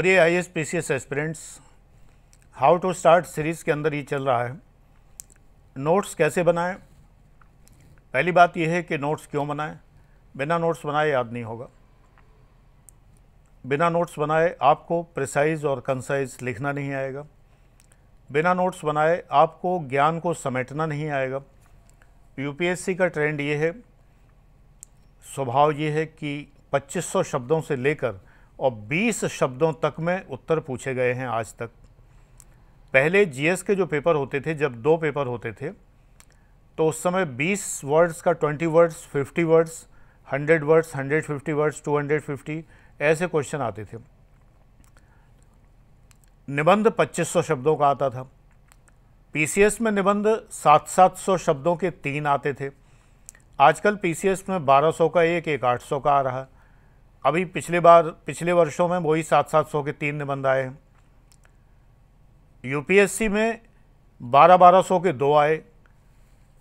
प्रिय I S P C S aspirants how to start series के अंदर ये चल रहा है नोट्स कैसे बनाएं पहली बात यह है कि नोट्स क्यों बनाएं बिना नोट्स बनाए याद नहीं होगा बिना नोट्स बनाए आपको प्रिसाइज और कंसाइज लिखना नहीं आएगा बिना नोट्स बनाए आपको ज्ञान को समेटना नहीं आएगा यूपीएससी का ट्रेंड ये है स्वभाव ये है कि 2500 शब्दों से लेकर और 20 शब्दों तक में उत्तर पूछे गए हैं आज तक पहले जीएस के जो पेपर होते थे जब दो पेपर होते थे तो उस समय 20 वर्ड्स का 20 वर्ड्स 50 वर्ड्स 100 वर्ड्स 150 वर्ड्स 250 ऐसे क्वेश्चन आते थे निबंध 2500 शब्दों का आता था पीसीएस में निबंध सात सात सौ शब्दों के तीन आते थे आजकल पीसीएस में 1200 का एक एक 800 का आ रहा है अभी पिछले बार पिछले वर्षों में वही सात सात सौ के तीन निबंध आए यूपीएससी में बारह बारह सौ के दो आए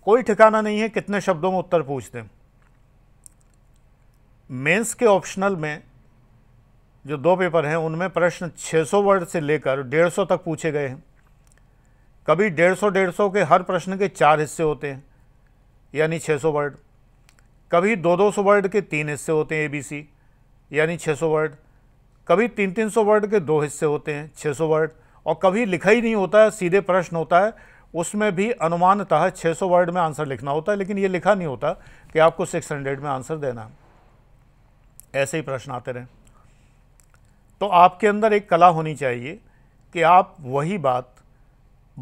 कोई ठिकाना नहीं है कितने शब्दों में उत्तर पूछते मेंस के ऑप्शनल में जो दो पेपर हैं उनमें प्रश्न 600 वर्ड से लेकर 150 तक पूछे गए हैं कभी 150 150 के हर प्रश्न के चार हिस्से होते हैं यानी 600 वर्ड कभी दो दो सौ वर्ड के तीन हिस्से होते हैं एबीसी यानी 600 वर्ड कभी तीन तीन सौ वर्ड के दो हिस्से होते हैं 600 वर्ड और कभी लिखा ही नहीं होता है सीधे प्रश्न होता है उसमें भी अनुमानतः 600 वर्ड में आंसर लिखना होता है लेकिन ये लिखा नहीं होता कि आपको 600 में आंसर देना है ऐसे ही प्रश्न आते रहें तो आपके अंदर एक कला होनी चाहिए कि आप वही बात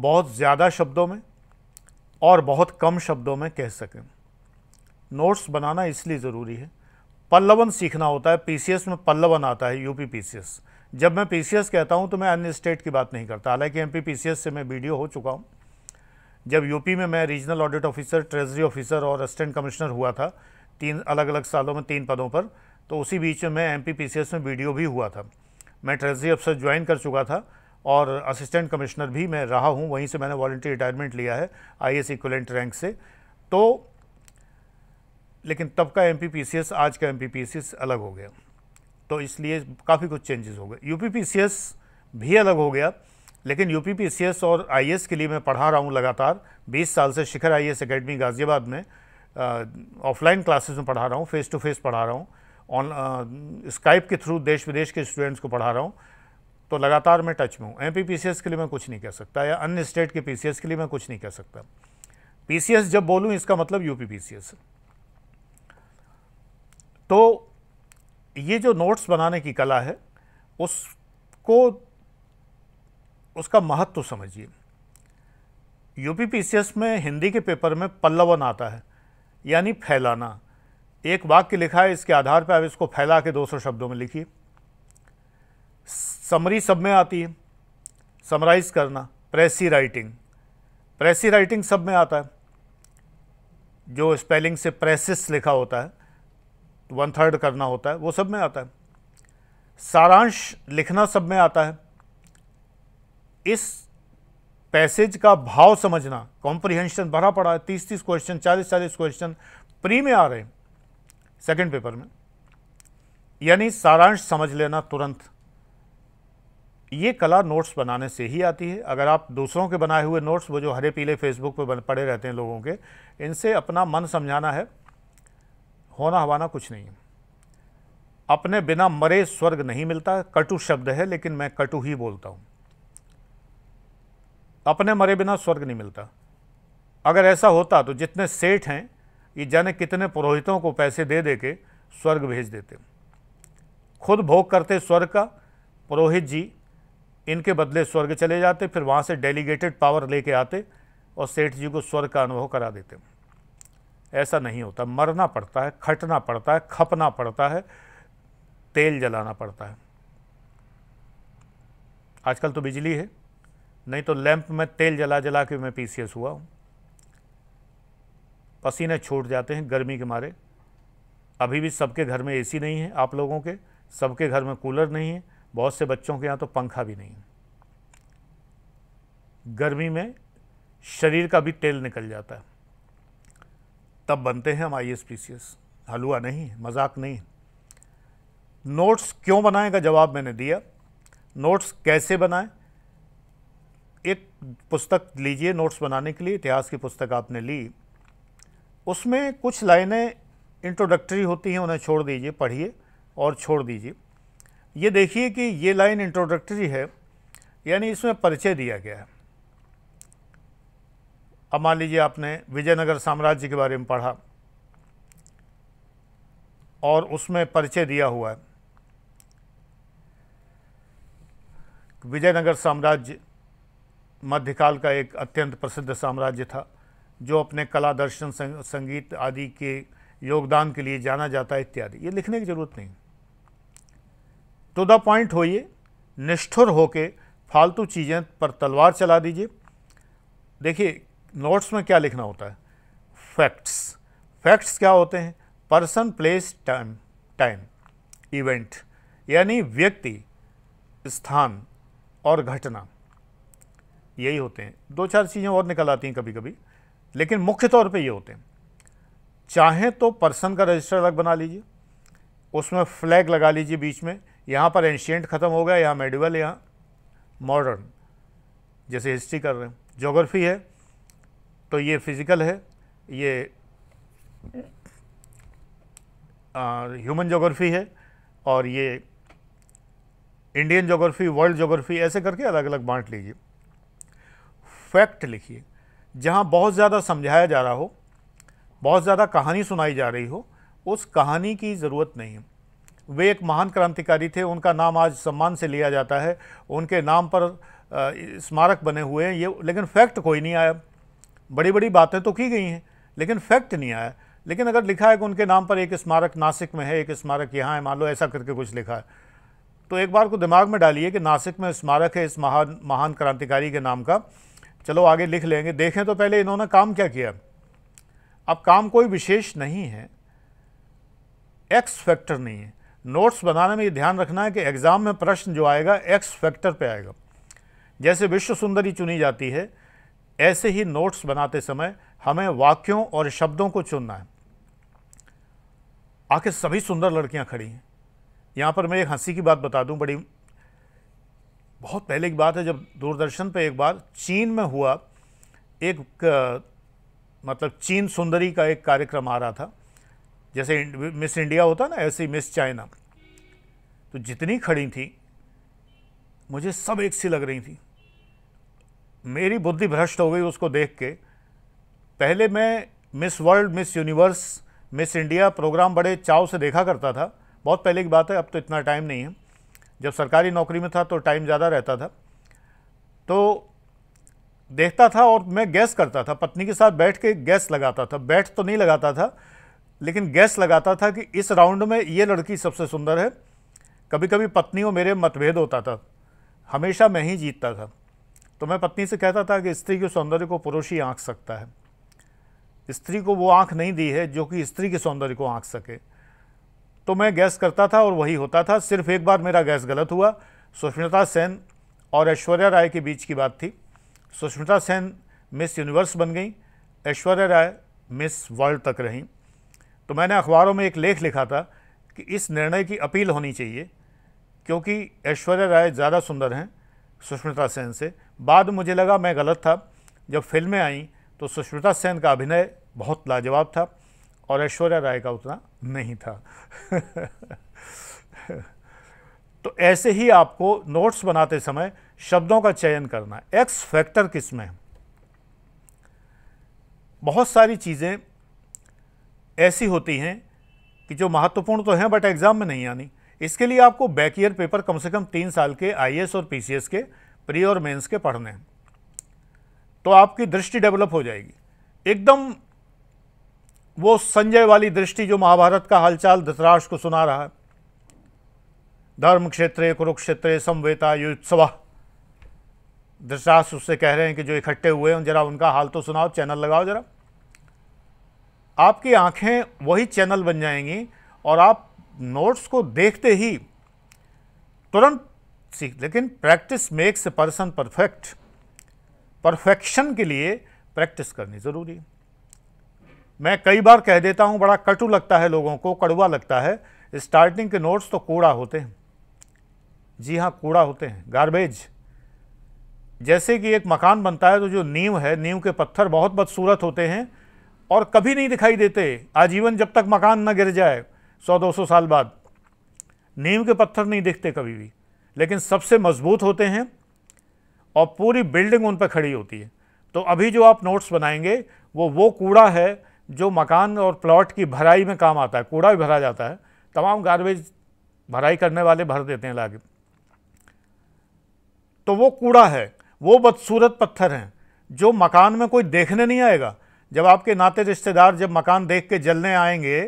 बहुत ज़्यादा शब्दों में और बहुत कम शब्दों में कह सकें नोट्स बनाना इसलिए ज़रूरी है पल्लवन सीखना होता है पीसीएस में पल्लवन आता है यूपी पीसीएस जब मैं पीसीएस कहता हूं तो मैं अन्य स्टेट की बात नहीं करता हालांकि एमपी पीसीएस से मैं वीडियो हो चुका हूं जब यूपी में मैं regional audit officer treasury officer और असिस्टेंट कमिश्नर हुआ था तीन अलग अलग सालों में तीन पदों पर तो उसी बीच में मैं एम में बी भी हुआ था मैं ट्रेजरी अफसर ज्वाइन कर चुका था और असिस्टेंट कमिश्नर भी मैं रहा हूँ वहीं से मैंने वॉल्टी रिटायरमेंट लिया है आई एस रैंक से तो लेकिन तब का एम आज का एम अलग हो गया तो इसलिए काफ़ी कुछ चेंजेस हो गए यू भी अलग हो गया लेकिन यू और आई के लिए मैं पढ़ा रहा हूँ लगातार 20 साल से Shikhar I S academy Ghaziabad में ऑफलाइन क्लासेस में पढ़ा रहा हूँ फेस टू फेस पढ़ा रहा हूँ ऑन स्काइप के थ्रू देश विदेश के स्टूडेंट्स को पढ़ा रहा हूँ तो लगातार मैं टच में हूँ एम के लिए मैं कुछ नहीं कह सकता या अन्य स्टेट के पी के लिए मैं कुछ नहीं कह सकता पी जब बोलूँ इसका मतलब यू पी तो ये जो नोट्स बनाने की कला है उसको उसका महत्व समझिए एस में हिंदी के पेपर में पल्लवन आता है यानी फैलाना एक वाक्य लिखा है इसके आधार पर आप इसको फैला के 200 शब्दों में लिखिए समरी सब में आती है समराइज़ करना प्रेसी राइटिंग प्रेसी राइटिंग सब में आता है जो स्पेलिंग से प्रेसिस लिखा होता है वन थर्ड करना होता है वो सब में आता है सारांश लिखना सब में आता है इस पैसेज का भाव समझना कॉम्प्रिहेंशन भरा पड़ा है तीस तीस क्वेश्चन चालीस चालीस क्वेश्चन प्री में आ रहे हैं सेकेंड पेपर में यानी सारांश समझ लेना तुरंत ये कला नोट्स बनाने से ही आती है अगर आप दूसरों के बनाए हुए नोट्स वो जो हरे पीले फेसबुक पर पड़े रहते हैं लोगों के इनसे अपना मन समझाना है होना हवाना कुछ नहीं अपने बिना मरे स्वर्ग नहीं मिलता कटु शब्द है लेकिन मैं कटु ही बोलता हूँ अपने मरे बिना स्वर्ग नहीं मिलता अगर ऐसा होता तो जितने सेठ हैं ये जाने कितने पुरोहितों को पैसे दे दे के स्वर्ग भेज देते खुद भोग करते स्वर्ग का पुरोहित जी इनके बदले स्वर्ग चले जाते फिर वहाँ से डेलीगेटेड पावर लेके आते और सेठ जी को स्वर्ग का अनुभव करा देते ऐसा नहीं होता मरना पड़ता है खटना पड़ता है खपना पड़ता है तेल जलाना पड़ता है आजकल तो बिजली है नहीं तो लैंप में तेल जला जला के मैं पीसीएस हुआ हूँ पसीने छूट जाते हैं गर्मी के मारे अभी भी सबके घर में एसी नहीं है आप लोगों के सबके घर में कूलर नहीं है बहुत से बच्चों के यहाँ तो पंखा भी नहीं है गर्मी में शरीर का भी तेल निकल जाता है तब बनते हैं हम आई हलुआ नहीं मजाक नहीं नोट्स क्यों बनाए का जवाब मैंने दिया नोट्स कैसे बनाएं एक पुस्तक लीजिए नोट्स बनाने के लिए इतिहास की पुस्तक आपने ली उसमें कुछ लाइनें इंट्रोडक्टरी होती हैं उन्हें छोड़ दीजिए पढ़िए और छोड़ दीजिए ये देखिए कि ये लाइन इंट्रोडक्टरी है यानी इसमें परिचय दिया गया है अब मान लीजिए आपने विजयनगर साम्राज्य के बारे में पढ़ा और उसमें परिचय दिया हुआ है विजयनगर साम्राज्य मध्यकाल का एक अत्यंत प्रसिद्ध साम्राज्य था जो अपने कला दर्शन संगीत आदि के योगदान के लिए जाना जाता है इत्यादि ये लिखने की ज़रूरत नहीं टू तो द पॉइंट होइए निष्ठुर होके फालतू चीज़ें पर तलवार चला दीजिए देखिए नोट्स में क्या लिखना होता है फैक्ट्स फैक्ट्स क्या होते हैं person place time time event यानी व्यक्ति स्थान और घटना यही होते हैं दो चार चीज़ें और निकल आती हैं कभी कभी लेकिन मुख्य तौर पे ये होते हैं चाहें तो पर्सन का रजिस्टर अलग बना लीजिए उसमें फ्लैग लगा लीजिए बीच में यहाँ पर एंशियंट ख़त्म हो गया यहाँ मेडिवल यहाँ मॉडर्न जैसे हिस्ट्री कर रहे हैं जोग्राफी है तो ये फिज़िकल है ये ह्यूमन जोग्राफ़ी है और ये इंडियन जोग्राफ़ी वर्ल्ड जोग्राफ़ी ऐसे करके अलग अलग बांट लीजिए फैक्ट लिखिए जहाँ बहुत ज़्यादा समझाया जा रहा हो बहुत ज़्यादा कहानी सुनाई जा रही हो उस कहानी की ज़रूरत नहीं है वे एक महान क्रांतिकारी थे उनका नाम आज सम्मान से लिया जाता है उनके नाम पर स्मारक बने हुए हैं ये लेकिन फैक्ट कोई नहीं आया बड़ी बड़ी बातें तो की गई हैं लेकिन फैक्ट नहीं आया लेकिन अगर लिखा है कि उनके नाम पर एक स्मारक नासिक में है एक स्मारक यहाँ है मान लो ऐसा करके कुछ लिखा है तो एक बार को दिमाग में डालिए कि नासिक में स्मारक है इस महान महान क्रांतिकारी के नाम का चलो आगे लिख लेंगे देखें तो पहले इन्होंने काम क्या किया अब काम कोई विशेष नहीं है एक्स फैक्टर नहीं है नोट्स बनाने में ये ध्यान रखना है कि एग्ज़ाम में प्रश्न जो आएगा एक्स फैक्टर पे आएगा जैसे विश्व सुंदरी चुनी जाती है ऐसे ही नोट्स बनाते समय हमें वाक्यों और शब्दों को चुनना है आखिर सभी सुंदर लड़कियां खड़ी हैं यहाँ पर मैं एक हंसी की बात बता दूं बड़ी बहुत पहले की बात है जब दूरदर्शन पर एक बार चीन में हुआ एक मतलब चीन सुंदरी का एक कार्यक्रम आ रहा था जैसे मिस इंडिया होता ना ऐसे ही मिस चाइना तो जितनी खड़ी थी मुझे सब एक सी लग रही थी मेरी बुद्धि भ्रष्ट हो गई उसको देख के पहले मैं Miss World Miss Universe Miss India programme बड़े चाव से देखा करता था बहुत पहले की बात है अब तो इतना टाइम नहीं है जब सरकारी नौकरी में था तो टाइम ज़्यादा रहता था तो देखता था और मैं गैस करता था पत्नी के साथ बैठ के गैस लगाता था बैठ तो नहीं लगाता था लेकिन गैस लगाता था कि इस राउंड में ये लड़की सबसे सुंदर है कभी कभी पत्नी और मेरे मतभेद होता था हमेशा मैं ही जीतता था तो मैं पत्नी से कहता था कि स्त्री के सौंदर्य को पुरुष ही आँख सकता है स्त्री को वो आँख नहीं दी है जो कि स्त्री के सौंदर्य को आँख सके तो मैं गैस करता था और वही होता था सिर्फ एक बार मेरा गैस गलत हुआ सुष्मिता सेन और ऐश्वर्या राय के बीच की बात थी सुष्मिता सेन मिस यूनिवर्स बन गई ऐश्वर्या राय मिस वर्ल्ड तक रहीं तो मैंने अखबारों में एक लेख लिखा था कि इस निर्णय की अपील होनी चाहिए क्योंकि ऐश्वर्या राय ज़्यादा सुंदर हैं सुष्मिता सेन से बाद मुझे लगा मैं गलत था जब फिल्में आईं तो सुष्मिता सेन का अभिनय बहुत लाजवाब था और ऐश्वर्या राय का उतना नहीं था तो ऐसे ही आपको नोट्स बनाते समय शब्दों का चयन करना एक्स फैक्टर किस में बहुत सारी चीज़ें ऐसी होती हैं कि जो महत्वपूर्ण तो हैं बट एग्ज़ाम में नहीं आनी इसके लिए आपको बैक ईयर पेपर कम से कम तीन साल के आईएएस और पीसीएस के प्री और मेंस के पढ़ने हैं तो आपकी दृष्टि डेवलप हो जाएगी एकदम वो संजय वाली दृष्टि जो महाभारत का हालचाल धतराज को सुना रहा है धर्म क्षेत्र कुरुक्षेत्र समवेता युत्सव धतराज उससे कह रहे हैं कि जो इकट्ठे हुए हैं जरा उनका हाल तो सुनाओ चैनल लगाओ जरा आपकी आंखें वही चैनल बन जाएंगी और आप नोट्स को देखते ही तुरंत सीख लेकिन practice makes a person perfect perfection के लिए प्रैक्टिस करनी ज़रूरी है मैं कई बार कह देता हूं बड़ा कटु लगता है लोगों को कड़वा लगता है स्टार्टिंग के नोट्स तो कूड़ा होते हैं जी हाँ कूड़ा होते हैं गार्बेज जैसे कि एक मकान बनता है तो जो नींव है नींव के पत्थर बहुत बदसूरत होते हैं और कभी नहीं दिखाई देते आजीवन जब तक मकान न गिर जाए सौ दो सौ साल बाद नीम के पत्थर नहीं दिखते कभी भी लेकिन सबसे मजबूत होते हैं और पूरी बिल्डिंग उन पर खड़ी होती है तो अभी जो आप नोट्स बनाएंगे वो वो कूड़ा है जो मकान और प्लॉट की भराई में काम आता है कूड़ा भी भरा जाता है तमाम गार्बेज भराई करने वाले भर देते हैं लागे तो वो कूड़ा है वो बदसूरत पत्थर हैं जो मकान में कोई देखने नहीं आएगा जब आपके नाते रिश्तेदार जब मकान देख के जलने आएंगे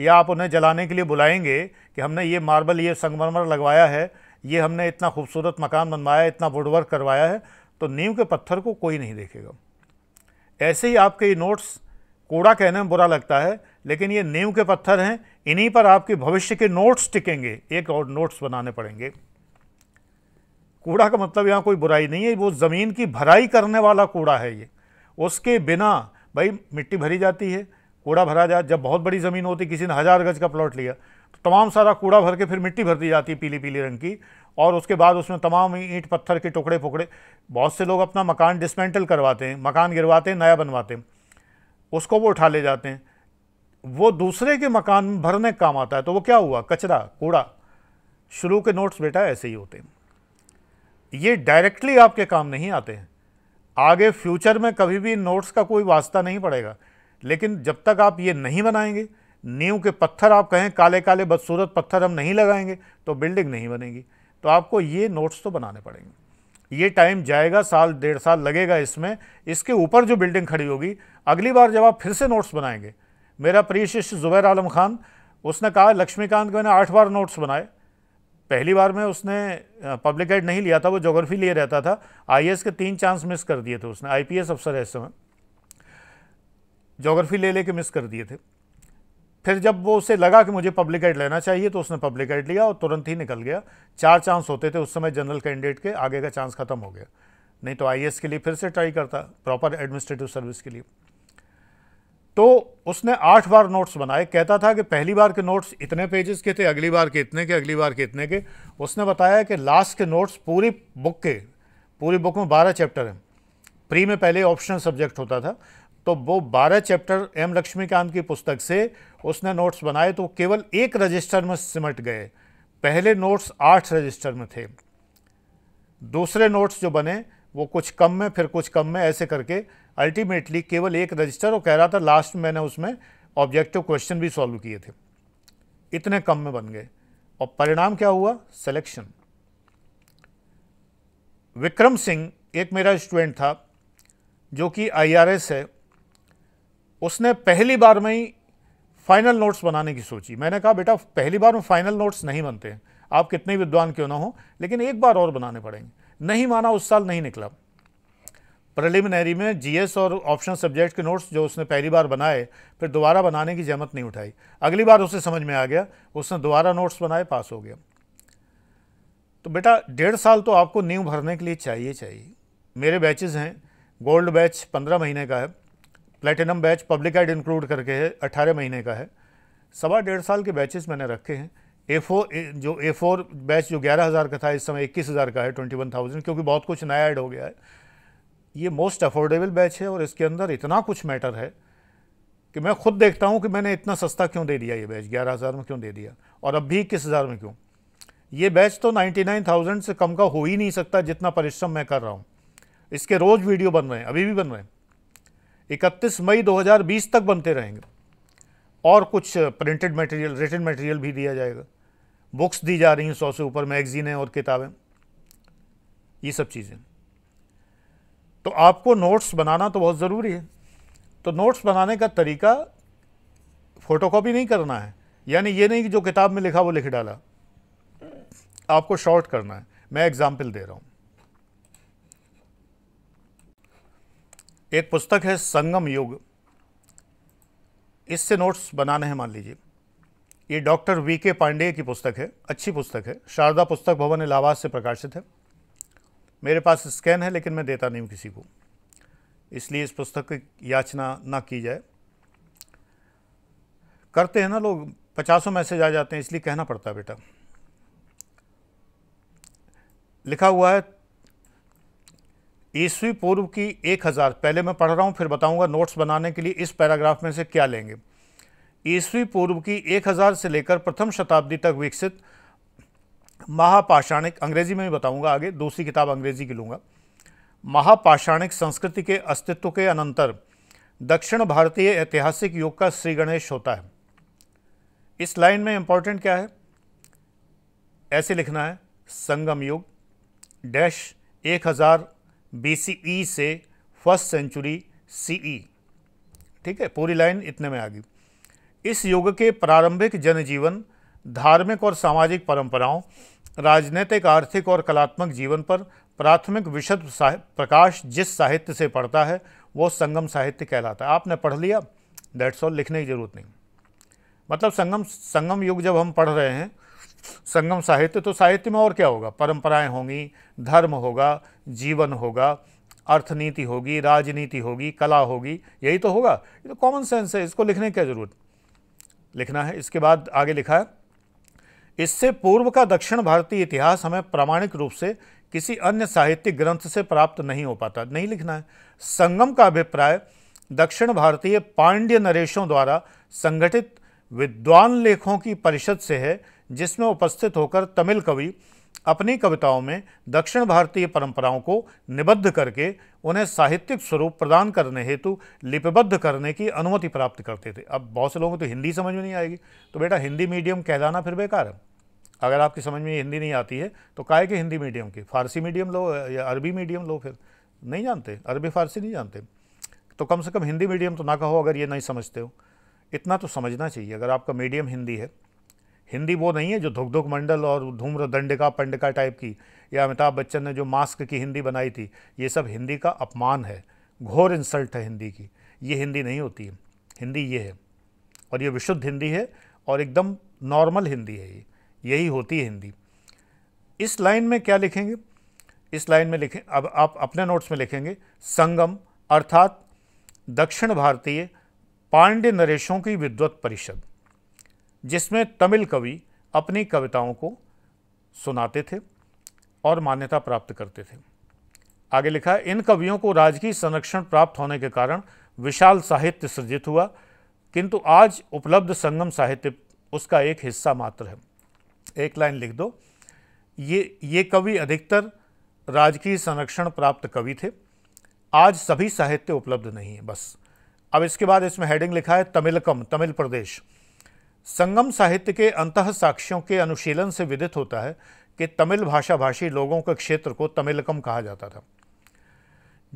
या आप उन्हें जलाने के लिए बुलाएंगे कि हमने ये मार्बल ये संगमरमर लगवाया है ये हमने इतना खूबसूरत मकान बनवाया इतना वुडवर्क करवाया है तो नीम के पत्थर को कोई नहीं देखेगा ऐसे ही आपके ये नोट्स कूड़ा कहने में बुरा लगता है लेकिन ये नीम के पत्थर हैं इन्हीं पर आपके भविष्य के नोट्स टिकेंगे एक और नोट्स बनाने पड़ेंगे कूड़ा का मतलब यहाँ कोई बुराई नहीं है वो ज़मीन की भराई करने वाला कूड़ा है ये उसके बिना भाई मिट्टी भरी जाती है कूड़ा भरा जाए जब बहुत बड़ी ज़मीन होती किसी ने हज़ार गज का प्लॉट लिया तो तमाम सारा कूड़ा भर के फिर मिट्टी भर दी जाती पीली पीली रंग की और उसके बाद उसमें तमाम ईंट पत्थर के टुकड़े फुकड़े बहुत से लोग अपना मकान डिसमेंटल करवाते हैं मकान गिरवाते हैं नया बनवाते हैं उसको वो उठा ले जाते हैं वो दूसरे के मकान भरने का काम आता है तो वो क्या हुआ कचरा कूड़ा शुरू के नोट्स बेटा ऐसे ही होते हैं ये डायरेक्टली आपके काम नहीं आते हैं आगे फ्यूचर में कभी भी नोट्स का कोई वास्ता नहीं पड़ेगा लेकिन जब तक आप ये नहीं बनाएंगे नींव के पत्थर आप कहें काले काले बदसूरत पत्थर हम नहीं लगाएंगे तो बिल्डिंग नहीं बनेगी तो आपको ये नोट्स तो बनाने पड़ेंगे ये टाइम जाएगा साल डेढ़ साल लगेगा इसमें इसके ऊपर जो बिल्डिंग खड़ी होगी अगली बार जब आप फिर से नोट्स बनाएंगे मेरा प्रिय शिष्य ज़ुबैर आलम खान उसने कहा लक्ष्मीकांत के मैंने आठ बार नोट्स बनाए पहली बार में उसने पब्लिक एड नहीं लिया था वो जोग्राफी लिए रहता था आई के तीन चांस मिस कर दिए थे उसने आई अफसर है इस समय जोग्राफ़ी ले लेके मिस कर दिए थे फिर जब वो उसे लगा कि मुझे पब्लिक एड लेना चाहिए तो उसने पब्लिक एड लिया और तुरंत ही निकल गया चार चांस होते थे उस समय जनरल कैंडिडेट के आगे का चांस ख़त्म हो गया नहीं तो आई के लिए फिर से ट्राई करता प्रॉपर एडमिनिस्ट्रेटिव सर्विस के लिए तो उसने आठ बार नोट्स बनाए कहता था कि पहली बार के नोट्स इतने पेजेस के थे अगली बार के इतने के अगली बार के इतने के उसने बताया कि लास्ट के नोट्स पूरी बुक के पूरी बुक में बारह चैप्टर हैं प्री में पहले ऑप्शनल सब्जेक्ट होता था तो वो 12 चैप्टर एम लक्ष्मीकांत की पुस्तक से उसने नोट्स बनाए तो केवल एक रजिस्टर में सिमट गए पहले नोट्स आठ रजिस्टर में थे दूसरे नोट्स जो बने वो कुछ कम में फिर कुछ कम में ऐसे करके अल्टीमेटली केवल एक रजिस्टर और कह रहा था लास्ट में मैंने उसमें ऑब्जेक्टिव क्वेश्चन भी सॉल्व किए थे इतने कम में बन गए और परिणाम क्या हुआ सिलेक्शन विक्रम सिंह एक मेरा स्टूडेंट था जो कि आईआरएस है उसने पहली बार में ही फाइनल नोट्स बनाने की सोची मैंने कहा बेटा पहली बार में फाइनल नोट्स नहीं बनते हैं आप कितने विद्वान क्यों ना हो लेकिन एक बार और बनाने पड़ेंगे नहीं माना उस साल नहीं निकला प्रिलिमिनरी में जीएस और ऑप्शन सब्जेक्ट के नोट्स जो उसने पहली बार बनाए फिर दोबारा बनाने की जहमत नहीं उठाई अगली बार उसे समझ में आ गया उसने दोबारा नोट्स बनाए पास हो गया तो बेटा डेढ़ साल तो आपको नींव भरने के लिए चाहिए चाहिए मेरे बैचेज़ हैं गोल्ड बैच पंद्रह महीने का है platinum batch public ad include करके है अट्ठारह महीने का है सवा डेढ़ साल के बैचेस मैंने रखे हैं ए फोर जो ए फोर बैच जो ग्यारह हज़ार का था इस समय इक्कीस हज़ार का है ट्वेंटी वन थाउजेंड क्योंकि बहुत कुछ नया ऐड हो गया है ये मोस्ट अफोर्डेबल बैच है और इसके अंदर इतना कुछ मैटर है कि मैं खुद देखता हूँ कि मैंने इतना सस्ता क्यों दे दिया ये बैच ग्यारह हज़ार में क्यों दे दिया और अब भी इक्कीस हज़ार में क्यों ये बैच तो नाइन्टी नाइन थाउजेंड से कम का हो ही नहीं सकता जितना परिश्रम मैं कर रहा हूँ इसके रोज़ वीडियो बन रहे हैं अभी भी बन रहे हैं इकतीस मई 2020 तक बनते रहेंगे और कुछ प्रिंटेड मटेरियल रिटर्न मटेरियल भी दिया जाएगा बुक्स दी जा रही हैं सौ से ऊपर मैगजीनें और किताबें ये सब चीज़ें तो आपको नोट्स बनाना तो बहुत ज़रूरी है तो नोट्स बनाने का तरीका फ़ोटोकॉपी नहीं करना है यानी ये नहीं कि जो किताब में लिखा वो लिख डाला आपको शॉर्ट करना है मैं एग्ज़ाम्पल दे रहा हूँ एक पुस्तक है संगम योग इससे नोट्स बनाने हैं मान लीजिए ये डॉक्टर वी के पांडेय की पुस्तक है अच्छी पुस्तक है शारदा पुस्तक भवन इलाहाबाद से प्रकाशित है मेरे पास स्कैन है लेकिन मैं देता नहीं हूँ किसी को इसलिए इस पुस्तक की याचना ना की जाए करते हैं ना लोग पचासों मैसेज आ जाते हैं इसलिए कहना पड़ता है बेटा लिखा हुआ है ईस्वी पूर्व की एक हज़ार पहले मैं पढ़ रहा हूँ फिर बताऊँगा नोट्स बनाने के लिए इस पैराग्राफ में से क्या लेंगे ईस्वी पूर्व की एक हज़ार से लेकर प्रथम शताब्दी तक विकसित महापाषाणिक अंग्रेजी में भी बताऊँगा आगे दूसरी किताब अंग्रेजी की लूँगा महापाषाणिक संस्कृति के अस्तित्व के अनंतर दक्षिण भारतीय ऐतिहासिक युग का श्री गणेश होता है इस लाइन में इंपॉर्टेंट क्या है ऐसे लिखना है संगम युग डैश एक हज़ार बी e से फर्स्ट सेंचुरी सी ठीक है पूरी लाइन इतने में आ गई इस युग के प्रारंभिक जनजीवन धार्मिक और सामाजिक परंपराओं राजनीतिक आर्थिक और कलात्मक जीवन पर प्राथमिक विशद प्रकाश जिस साहित्य से पढ़ता है वो संगम साहित्य कहलाता है आपने पढ़ लिया दैट्स ऑल लिखने की ज़रूरत नहीं मतलब संगम संगम युग जब हम पढ़ रहे हैं संगम साहित्य तो साहित्य में और क्या होगा परंपराएं होंगी धर्म होगा जीवन होगा अर्थनीति होगी राजनीति होगी कला होगी यही तो होगा ये तो कॉमन सेंस है इसको लिखने की क्या ज़रूरत लिखना है इसके बाद आगे लिखा है इससे पूर्व का दक्षिण भारतीय इतिहास हमें प्रामाणिक रूप से किसी अन्य साहित्यिक ग्रंथ से प्राप्त नहीं हो पाता नहीं लिखना है संगम का अभिप्राय दक्षिण भारतीय पांड्य नरेशों द्वारा संगठित विद्वान लेखों की परिषद से है जिसमें उपस्थित होकर तमिल कवि अपनी कविताओं में दक्षिण भारतीय परंपराओं को निबद्ध करके उन्हें साहित्यिक स्वरूप प्रदान करने हेतु लिपिबद्ध करने की अनुमति प्राप्त करते थे अब बहुत से लोगों को तो हिंदी समझ में नहीं आएगी तो बेटा हिंदी मीडियम कहलाना फिर बेकार है अगर आपकी समझ में हिंदी नहीं आती है तो काय के हिंदी मीडियम की फारसी मीडियम लो या अरबी मीडियम लो फिर नहीं जानते अरबी फारसी नहीं जानते तो कम से कम हिंदी मीडियम तो ना कहो अगर ये नहीं समझते हो इतना तो समझना चाहिए अगर आपका मीडियम हिंदी है हिंदी वो नहीं है जो धुक धुक मंडल और धूम्र दंडिका पंडिका टाइप की या अमिताभ बच्चन ने जो मास्क की हिंदी बनाई थी ये सब हिंदी का अपमान है घोर इंसल्ट है हिंदी की ये हिंदी नहीं होती है हिंदी ये है और ये विशुद्ध हिंदी है और एकदम नॉर्मल हिंदी है ये यही होती है हिंदी इस लाइन में क्या लिखेंगे इस लाइन में लिखें अब आप अपने नोट्स में लिखेंगे संगम अर्थात दक्षिण भारतीय पांड्य नरेशों की विद्वत परिषद जिसमें तमिल कवि अपनी कविताओं को सुनाते थे और मान्यता प्राप्त करते थे आगे लिखा है इन कवियों को राजकीय संरक्षण प्राप्त होने के कारण विशाल साहित्य सृजित हुआ किंतु आज उपलब्ध संगम साहित्य उसका एक हिस्सा मात्र है एक लाइन लिख दो ये ये कवि अधिकतर राजकीय संरक्षण प्राप्त कवि थे आज सभी साहित्य उपलब्ध नहीं है बस अब इसके बाद इसमें हेडिंग लिखा है तमिलकम तमिल प्रदेश संगम साहित्य के अंत साक्ष्यों के अनुशीलन से विदित होता है कि तमिल भाषा भाषी लोगों के क्षेत्र को तमिलकम कहा जाता था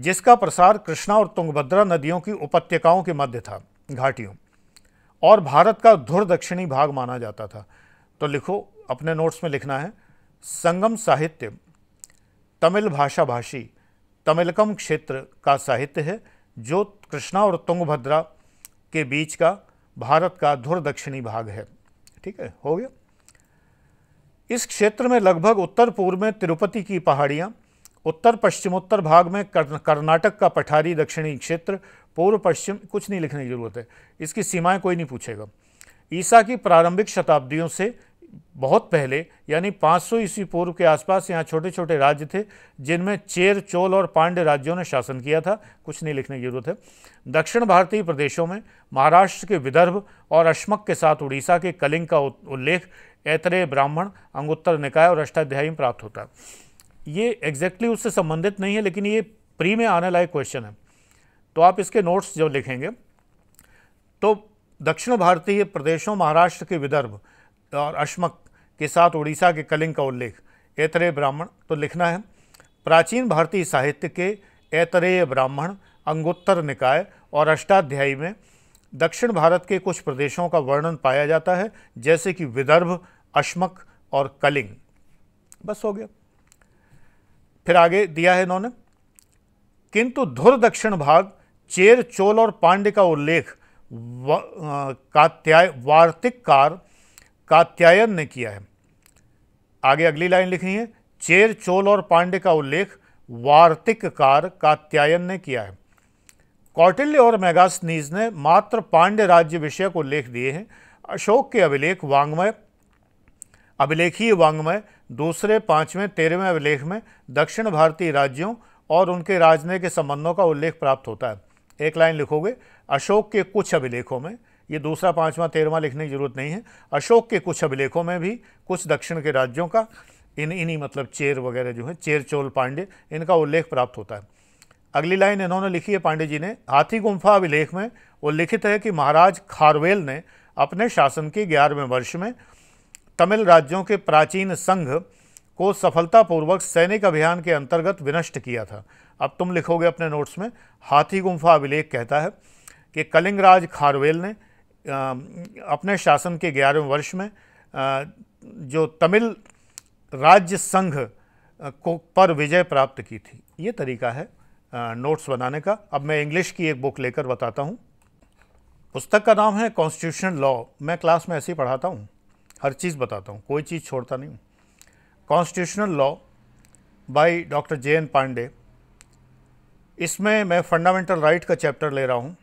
जिसका प्रसार कृष्णा और तुंगभद्रा नदियों की उपत्यकाओं के मध्य था घाटियों और भारत का धुर दक्षिणी भाग माना जाता था तो लिखो अपने नोट्स में लिखना है संगम साहित्य तमिल भाषा भाषी तमिलकम क्षेत्र का साहित्य है जो कृष्णा और तुंगभद्रा के बीच का भारत का धुर दक्षिणी भाग है ठीक है हो गया इस क्षेत्र में लगभग उत्तर पूर्व में तिरुपति की पहाड़ियाँ उत्तर पश्चिमोत्तर भाग में कर्नाटक का पठारी दक्षिणी क्षेत्र पूर्व पश्चिम कुछ नहीं लिखने की जरूरत है इसकी सीमाएं कोई नहीं पूछेगा ईसा की प्रारंभिक शताब्दियों से बहुत पहले यानी 500 सौ ईस्वी पूर्व के आसपास यहाँ छोटे छोटे राज्य थे जिनमें चेर चोल और पांड्य राज्यों ने शासन किया था कुछ नहीं लिखने की जरूरत है दक्षिण भारतीय प्रदेशों में महाराष्ट्र के विदर्भ और अश्मक के साथ उड़ीसा के कलिंग का उल्लेख ऐतरेय ब्राह्मण अंगुत्तर निकाय और अष्टाध्यायी में प्राप्त होता है ये एग्जैक्टली उससे संबंधित नहीं है लेकिन ये प्री में आने लायक क्वेश्चन है तो आप इसके नोट्स जब लिखेंगे तो दक्षिण भारतीय प्रदेशों महाराष्ट्र के विदर्भ और अश्मक के साथ उड़ीसा के कलिंग का उल्लेख ऐतरेय ब्राह्मण तो लिखना है प्राचीन भारतीय साहित्य के ऐतरेय ब्राह्मण अंगोत्तर निकाय और अष्टाध्यायी में दक्षिण भारत के कुछ प्रदेशों का वर्णन पाया जाता है जैसे कि विदर्भ अश्मक और कलिंग बस हो गया फिर आगे दिया है इन्होंने किंतु धुर दक्षिण भाग चेर चोल और पांड्य का उल्लेख कात्याय वार्तिक कार कात्यायन ने किया है आगे अगली लाइन लिखनी है चेर चोल और पांडे का उल्लेख वार्तिककार कात्यायन ने किया है कौटिल्य और मेगास्नीज ने मात्र पांड्य राज्य विषय को उल्लेख दिए हैं अशोक के अभिलेख वांग्मय अभिलेखीय वांग्मय दूसरे पांचवें तेरहवें अभिलेख में दक्षिण भारतीय राज्यों और उनके राजनय के संबंधों का उल्लेख प्राप्त होता है एक लाइन लिखोगे अशोक के कुछ अभिलेखों में ये दूसरा पाँचवा तेरहवा लिखने की जरूरत नहीं है अशोक के कुछ अभिलेखों में भी कुछ दक्षिण के राज्यों का इन इन्हीं मतलब चेर वगैरह जो है चेर चोल पांडे इनका उल्लेख प्राप्त होता है अगली लाइन इन्होंने लिखी है पांडे जी ने हाथी गुम्फा अभिलेख में वो लिखित है कि महाराज खारवेल ने अपने शासन के ग्यारहवें वर्ष में तमिल राज्यों के प्राचीन संघ को सफलतापूर्वक सैनिक अभियान के अंतर्गत विनष्ट किया था अब तुम लिखोगे अपने नोट्स में हाथी गुम्फा अभिलेख कहता है कि कलिंगराज खारवेल ने अपने शासन के ग्यारहवें वर्ष में जो तमिल राज्य संघ को पर विजय प्राप्त की थी ये तरीका है नोट्स बनाने का अब मैं इंग्लिश की एक बुक लेकर बताता हूँ पुस्तक का नाम है कॉन्स्टिट्यूशन लॉ मैं क्लास में ऐसे ही पढ़ाता हूँ हर चीज़ बताता हूँ कोई चीज़ छोड़ता नहीं constitutional law by doctor J N Pandey इसमें मैं फंडामेंटल राइट का चैप्टर ले रहा हूँ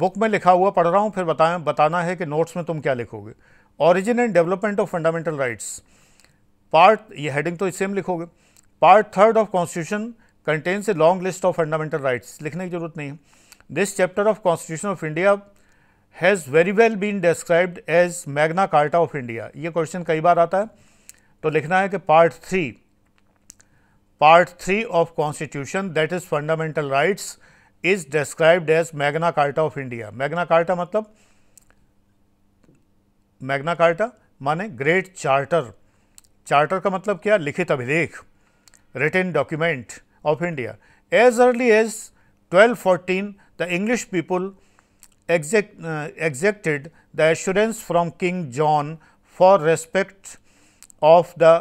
बुक में लिखा हुआ पढ़ रहा हूँ फिर बताया बताना है कि नोट्स में तुम क्या लिखोगे origin and development of fundamental rights part ये हेडिंग तो सेम लिखोगे part third of constitution contains a long list of fundamental rights लिखने की जरूरत नहीं है this chapter of constitution of India has very well been described as Magna Carta of India ये question कई बार आता है तो लिखना है कि part three part three of constitution that is fundamental rights is described as Magna Carta of India Magna Carta मतलब मैग्ना कार्टा माने ग्रेट चार्टर चार्टर का मतलब क्या लिखित अभिलेख written document of India as early as 1214 fourteen the English exact, uh, exacted the assurance from King John for respect of the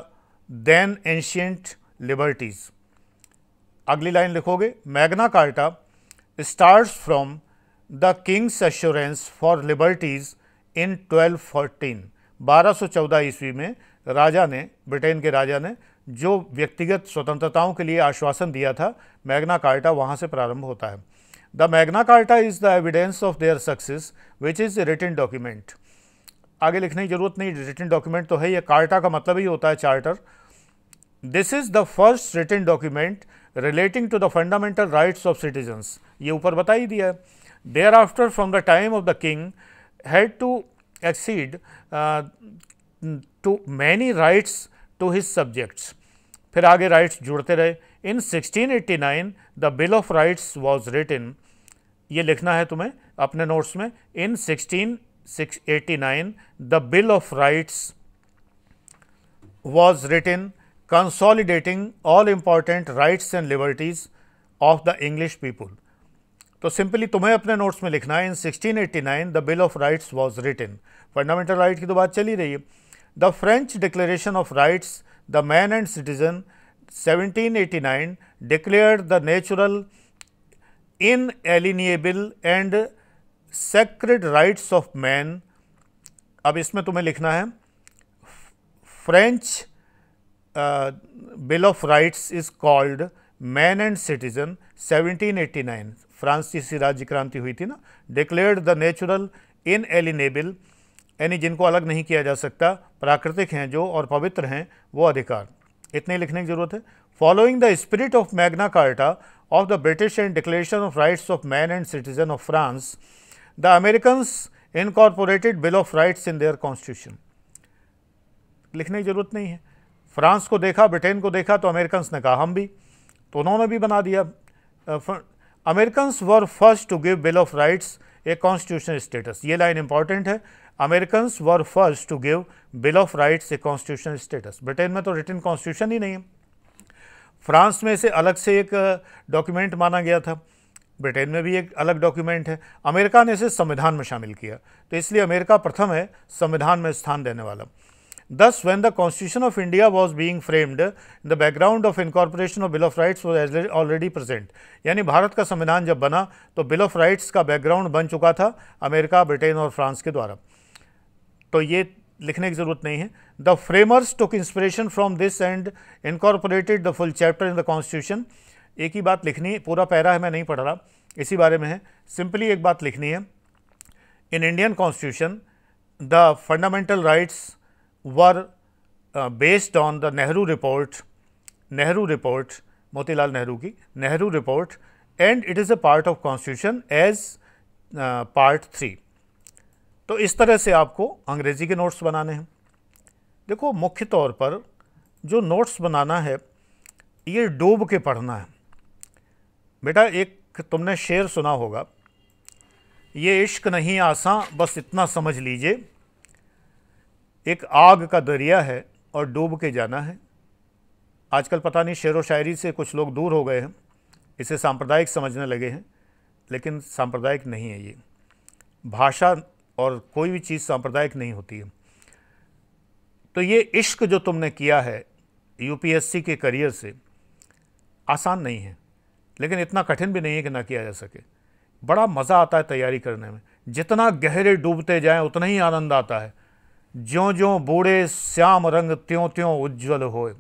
then ancient अगली line लिखोगे Magna Carta starts from the king's assurance for liberties in 1214 1214 ईस्वी में राजा ने Britain के राजा ने जो व्यक्तिगत स्वतंत्रताओं के लिए आश्वासन दिया था मैग्ना कार्टा वहाँ से प्रारंभ होता है the Magna Carta is the evidence of their success which is written document आगे लिखने की जरूरत नहीं रिटन डॉक्यूमेंट तो है ये कार्टा का मतलब ही होता है charter this is the first written document relating to the fundamental rights of citizens ये ऊपर बता ही दिया thereafter from the time of the king had to accede to many rights to his subjects फिर आगे rights जुड़ते रहे in 1689 the bill of rights was written ये लिखना है तुम्हें अपने नोट्स में in 1689 the bill of rights was written consolidating all important rights and liberties of the English people तो सिंपली तुम्हें अपने नोट्स में लिखना है in 1689 the bill of rights was written fundamental right की तो बात चली रही है the French declaration of rights the man and citizen 1789 the natural inalienable and sacred rights of man अब इसमें तुम्हें लिखना है French bill of rights is called man and citizen 1789 फ्रांसीसी राज्य क्रांति हुई थी ना declared the natural inalienable यानी जिनको अलग नहीं किया जा सकता प्राकृतिक हैं जो और पवित्र हैं वो अधिकार इतने लिखने की ज़रूरत है following the spirit of Magna Carta of the British and declaration of rights of man and citizen of France the Americans incorporated bill of rights in their constitution लिखने की ज़रूरत नहीं है फ्रांस को देखा ब्रिटेन को देखा तो अमेरिकन ने कहा हम भी तो उन्होंने भी बना दिया Americans were first to give bill of rights a constitutional status ये लाइन इंपॉर्टेंट है Americans were first to give bill of rights a constitutional status Britain में तो रिटर्न कॉन्स्टिट्यूशन ही नहीं है फ्रांस में इसे अलग से एक डॉक्यूमेंट uh, माना गया था ब्रिटेन में भी एक अलग डॉक्यूमेंट है अमेरिका ने इसे संविधान में शामिल किया तो इसलिए अमेरिका प्रथम है संविधान में स्थान देने वाला Thus, when the Constitution of India was being framed, the background of incorporation of Bill of Rights was already present. यानी भारत का संविधान जब बना तो बिल ऑफ राइट्स का बैकग्राउंड बन चुका था अमेरिका ब्रिटेन और फ्रांस के द्वारा तो ये लिखने की ज़रूरत नहीं है the framers took inspiration from this and incorporated the full chapter in the constitution एक ही बात लिखनी है पूरा पैरा है मैं नहीं पढ़ रहा इसी बारे में है सिंपली एक बात लिखनी है in Indian constitution the fundamental rights were uh, based on the Nehru report, Nehru report, Motilal Nehru ki Nehru report and it is a part of constitution as uh, part 3. तो इस तरह से आपको अंग्रेजी के नोट्स बनाने हैं देखो मुख्य तौर पर जो नोट्स बनाना है ये डूब के पढ़ना है बेटा एक तुमने शेर सुना होगा ये इश्क नहीं आसा बस इतना समझ लीजिए एक आग का दरिया है और डूब के जाना है आजकल पता नहीं शेर व शायरी से कुछ लोग दूर हो गए हैं इसे सांप्रदायिक समझने लगे हैं लेकिन सांप्रदायिक नहीं है ये भाषा और कोई भी चीज़ सांप्रदायिक नहीं होती है तो ये इश्क जो तुमने किया है यूपीएससी के करियर से आसान नहीं है लेकिन इतना कठिन भी नहीं है कि ना किया जा सके बड़ा मज़ा आता है तैयारी करने में जितना गहरे डूबते जाएं उतना ही आनंद आता है ज्यो ज्यो बूढ़े श्याम रंग त्यों त्यों उज्जवल होए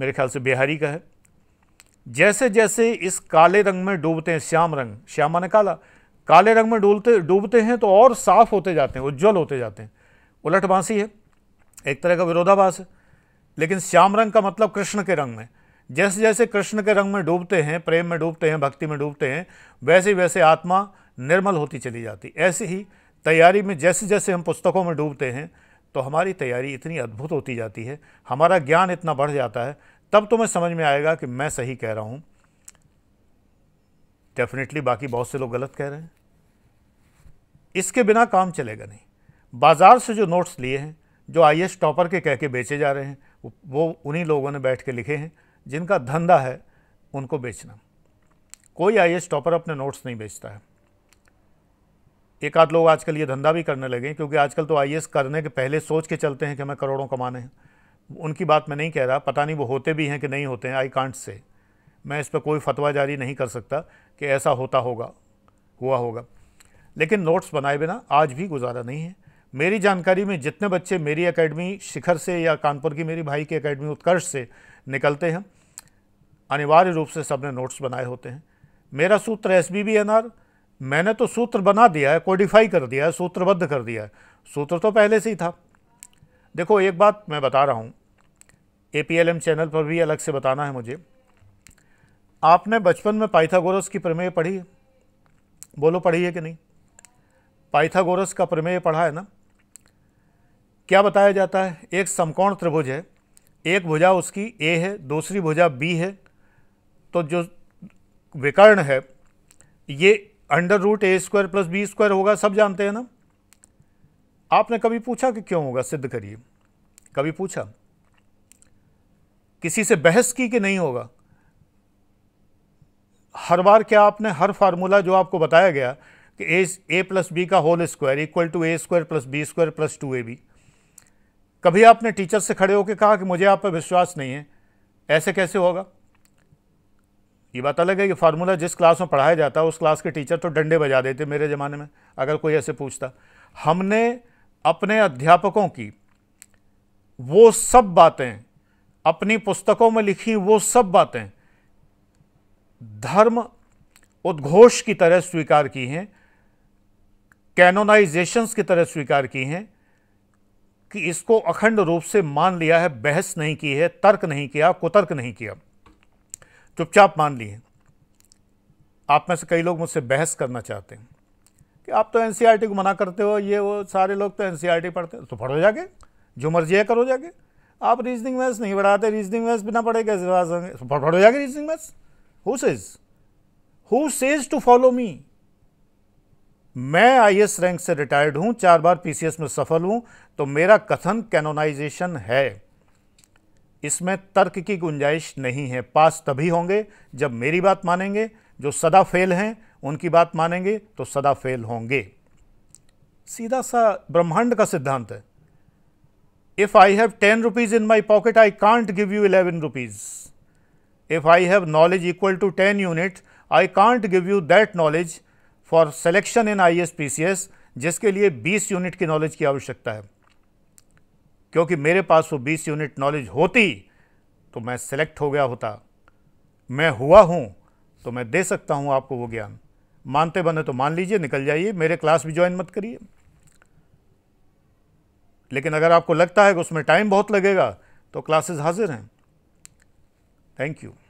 मेरे ख्याल से बिहारी का है जैसे जैसे इस काले रंग में डूबते हैं श्याम रंग श्यामा ने काला काले रंग में डूबते डूबते हैं तो और साफ होते जाते हैं उज्जवल होते जाते हैं उलट बांसी है एक तरह का विरोधाभास है लेकिन श्याम रंग का मतलब कृष्ण के रंग में जैसे जैसे कृष्ण के रंग में डूबते हैं प्रेम में डूबते हैं भक्ति में डूबते हैं वैसे वैसे आत्मा निर्मल होती चली जाती ऐसे ही तैयारी में जैसे जैसे हम पुस्तकों में डूबते हैं तो हमारी तैयारी इतनी अद्भुत होती जाती है हमारा ज्ञान इतना बढ़ जाता है तब तुम्हें समझ में आएगा कि मैं सही कह रहा हूँ डेफिनेटली बाकी बहुत से लोग गलत कह रहे हैं इसके बिना काम चलेगा नहीं बाज़ार से जो नोट्स लिए हैं जो आई टॉपर के कह के बेचे जा रहे हैं वो उन्हीं लोगों ने बैठ के लिखे हैं जिनका धंधा है उनको बेचना कोई आई टॉपर अपने नोट्स नहीं बेचता है एक आध लोग आजकल ये धंधा भी करने लगे क्योंकि आजकल तो आई करने के पहले सोच के चलते हैं कि हमें करोड़ों कमाने हैं उनकी बात मैं नहीं कह रहा पता नहीं वो होते भी हैं कि नहीं होते हैं आई कांट से मैं इस पर कोई फतवा जारी नहीं कर सकता कि ऐसा होता होगा हुआ होगा लेकिन नोट्स बनाए बिना आज भी गुजारा नहीं है मेरी जानकारी में जितने बच्चे मेरी एकेडमी शिखर से या कानपुर की मेरी भाई की एकेडमी उत्कर्ष से निकलते हैं अनिवार्य रूप से सबने नोट्स बनाए होते हैं मेरा सूत्र S B B N R मैंने तो सूत्र बना दिया है कोडिफाई कर दिया है सूत्रबद्ध कर दिया है सूत्र तो पहले से ही था देखो एक बात मैं बता रहा हूँ ए चैनल पर भी अलग से बताना है मुझे आपने बचपन में पाइथागोरस की प्रमेय पढ़ी है बोलो पढ़ी है कि नहीं पाइथागोरस का प्रमेय पढ़ा है ना क्या बताया जाता है एक समकोण त्रिभुज है एक भुजा उसकी ए है दूसरी भुजा बी है तो जो विकर्ण है ये under root A square plus B square होगा सब जानते हैं ना आपने कभी पूछा कि क्यों होगा सिद्ध करिए कभी पूछा किसी से बहस की कि नहीं होगा हर बार क्या आपने हर फार्मूला जो आपको बताया गया कि ए ए प्लस बी का whole square equal to A square plus B square plus two A B कभी आपने टीचर से खड़े होकर कहा कि मुझे आप पर विश्वास नहीं है ऐसे कैसे होगा ये बात अलग है कि फार्मूला जिस क्लास में पढ़ाया जाता है उस क्लास के टीचर तो डंडे बजा देते मेरे ज़माने में अगर कोई ऐसे पूछता हमने अपने अध्यापकों की वो सब बातें अपनी पुस्तकों में लिखी वो सब बातें धर्म उद्घोष की तरह स्वीकार की हैं कैनोनाइजेशंस की तरह स्वीकार की हैं कि इसको अखंड रूप से मान लिया है बहस नहीं की है तर्क नहीं किया कुतर्क नहीं किया चुपचाप मान ली है आप में से कई लोग मुझसे बहस करना चाहते हैं कि आप तो एन e को मना करते हो ये वो सारे लोग तो एन e पढ़ते तो पढ़ो जाके जो मर्जी है करो जाके आप रीजनिंग मैथ्स नहीं पढ़ाते रीजनिंग मैथ्स बिना पढ़े कैसे तो पढ़ो जाके reasoning maths who says who says to follow me मैं आई रैंक से रिटायर्ड हूं चार बार पीसीएस में सफल हूं तो मेरा कथन कैनोनाइजेशन है इसमें तर्क की गुंजाइश नहीं है पास तभी होंगे जब मेरी बात मानेंगे जो सदा फेल हैं उनकी बात मानेंगे तो सदा फेल होंगे सीधा सा ब्रह्मांड का सिद्धांत है if I have ten rupees in my pocket I can't give you eleven rupees if I have knowledge equal to ten unit I can't give you that knowledge for selection in I S P C S जिसके लिए बीस unit की knowledge की आवश्यकता है क्योंकि मेरे पास वो 20 यूनिट नॉलेज होती तो मैं सेलेक्ट हो गया होता मैं हुआ हूँ तो मैं दे सकता हूँ आपको वो ज्ञान मानते बने तो मान लीजिए निकल जाइए मेरे क्लास भी ज्वाइन मत करिए लेकिन अगर आपको लगता है कि उसमें टाइम बहुत लगेगा तो क्लासेस हाजिर हैं थैंक यू